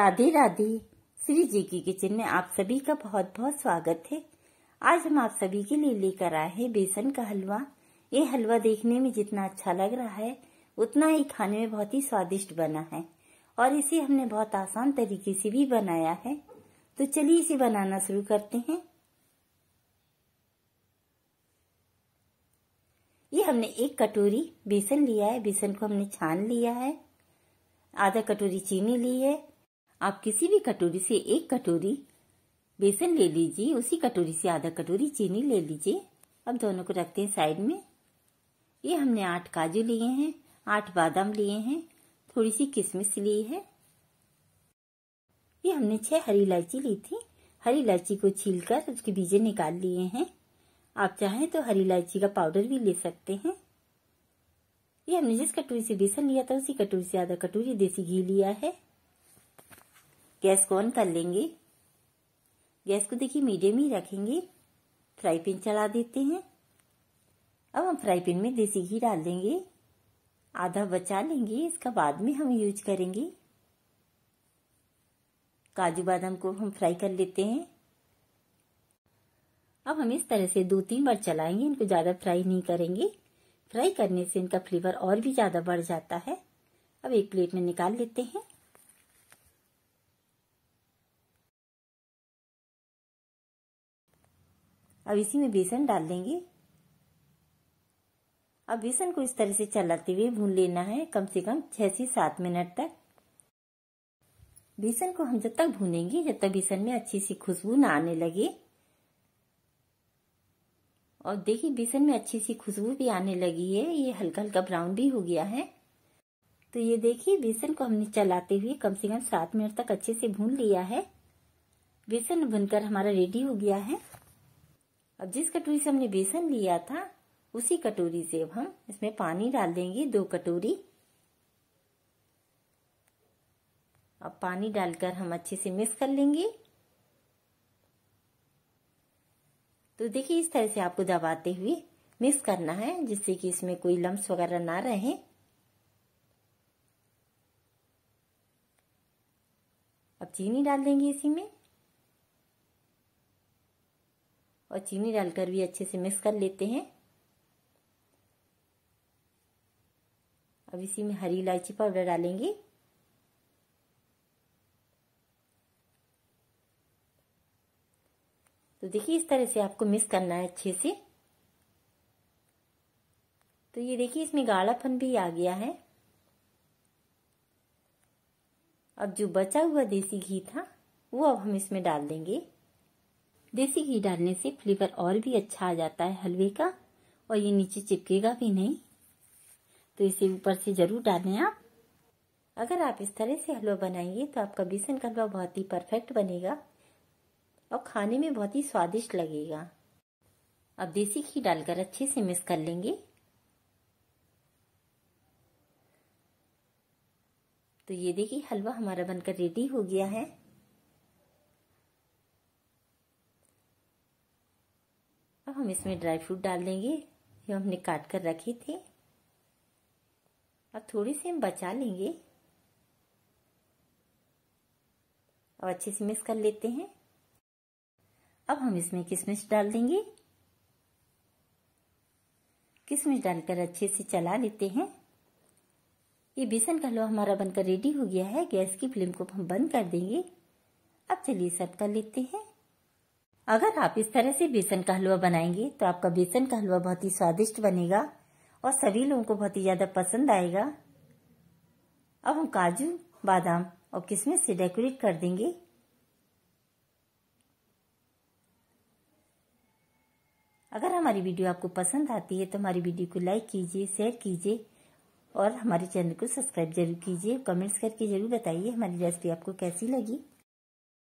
राधे राधे श्री जी की किचन में आप सभी का बहुत बहुत स्वागत है आज हम आप सभी के लिए लेकर आए हैं बेसन का हलवा ये हलवा देखने में जितना अच्छा लग रहा है उतना ही खाने में बहुत ही स्वादिष्ट बना है और इसे हमने बहुत आसान तरीके से भी बनाया है तो चलिए इसे बनाना शुरू करते हैं ये हमने एक कटोरी बेसन लिया है बेसन को हमने छान लिया है आधा कटोरी चीनी ली है आप किसी भी कटोरी से एक कटोरी बेसन ले लीजिए उसी कटोरी से आधा कटोरी चीनी ले लीजिए अब दोनों को रखते हैं साइड में ये हमने आठ काजू लिए हैं आठ बादाम लिए हैं थोड़ी सी किशमिश ली है ये हमने छह हरी इलायची ली थी हरी इलायची को छीलकर उसके बीजे निकाल लिए हैं आप चाहें तो हरी इलायची का पाउडर भी ले सकते हैं ये हमने जिस कटोरी से बेसन लिया था उसी कटोरी से आधा कटोरी देसी घी लिया है गैस को ऑन कर लेंगे गैस को देखिए मीडियम ही रखेंगे फ्राई पैन चला देते हैं अब हम फ्राई पैन में देसी घी डाल देंगे आधा बचा लेंगे इसका बाद में हम यूज करेंगे काजू बादाम को हम फ्राई कर लेते हैं अब हम इस तरह से दो तीन बार चलाएंगे इनको ज़्यादा फ्राई नहीं करेंगे फ्राई करने से इनका फ्लेवर और भी ज़्यादा बढ़ जाता है अब एक प्लेट में निकाल लेते हैं अब इसी में बेसन डाल देंगे अब बेसन को इस तरह से चलाते हुए भून लेना है कम से कम छह से सात मिनट तक बेसन को हम जब तक भूनेंगे जब तक बेसन में अच्छी सी खुशबू ना आने लगे और देखिए बेसन में अच्छी सी खुशबू भी आने लगी है ये हल्का हल्का ब्राउन भी हो गया है तो ये देखिए बेसन को हमने चलाते हुए कम से कम सात मिनट तक अच्छे से भून लिया है बेसन भुनकर हमारा रेडी हो गया है अब जिस कटोरी से हमने बेसन लिया था उसी कटोरी से अब हम इसमें पानी डाल देंगे दो कटोरी अब पानी डालकर हम अच्छे से मिक्स कर लेंगे तो देखिए इस तरह से आपको दबाते हुए मिक्स करना है जिससे कि इसमें कोई लम्ब वगैरह ना रहे अब चीनी डाल देंगे इसी में और चीनी डालकर भी अच्छे से मिक्स कर लेते हैं अब इसी में हरी इलायची पाउडर डालेंगे तो देखिए इस तरह से आपको मिक्स करना है अच्छे से तो ये देखिए इसमें गाढ़ापन भी आ गया है अब जो बचा हुआ देसी घी था वो अब हम इसमें डाल देंगे देसी घी डालने से फ्लेवर और भी अच्छा आ जाता है हलवे का और ये नीचे चिपकेगा भी नहीं तो इसे ऊपर से ज़रूर डालें आप अगर आप इस तरह से हलवा बनाएंगे तो आपका बेसन का हलवा बहुत ही परफेक्ट बनेगा और खाने में बहुत ही स्वादिष्ट लगेगा अब देसी घी डालकर अच्छे से मिक्स कर लेंगे तो ये देखिए हलवा हमारा बनकर रेडी हो गया है अब हम इसमें ड्राई फ्रूट डाल देंगे जो हमने काट कर रखे थे अब थोड़ी सी हम बचा लेंगे और अच्छे से मिक्स कर लेते हैं अब हम इसमें किशमिश डाल देंगे किशमिश डालकर अच्छे से चला लेते हैं ये बेसन का हलवा हमारा बनकर रेडी हो गया है गैस की फ्लेम को हम बंद कर देंगे अब चलिए सर्व कर लेते हैं अगर आप इस तरह से बेसन का हलवा बनाएंगे तो आपका बेसन का हलवा बहुत ही स्वादिष्ट बनेगा और सभी लोगों को बहुत ही ज़्यादा पसंद आएगा अब हम काजू बादाम और किशमिश से डेकोरेट कर देंगे अगर हमारी वीडियो आपको पसंद आती है तो हमारी वीडियो को लाइक कीजिए शेयर कीजिए और हमारे चैनल को सब्सक्राइब जरूर कीजिए कमेंट्स करके जरूर बताइए हमारी रेसिपी आपको कैसी लगी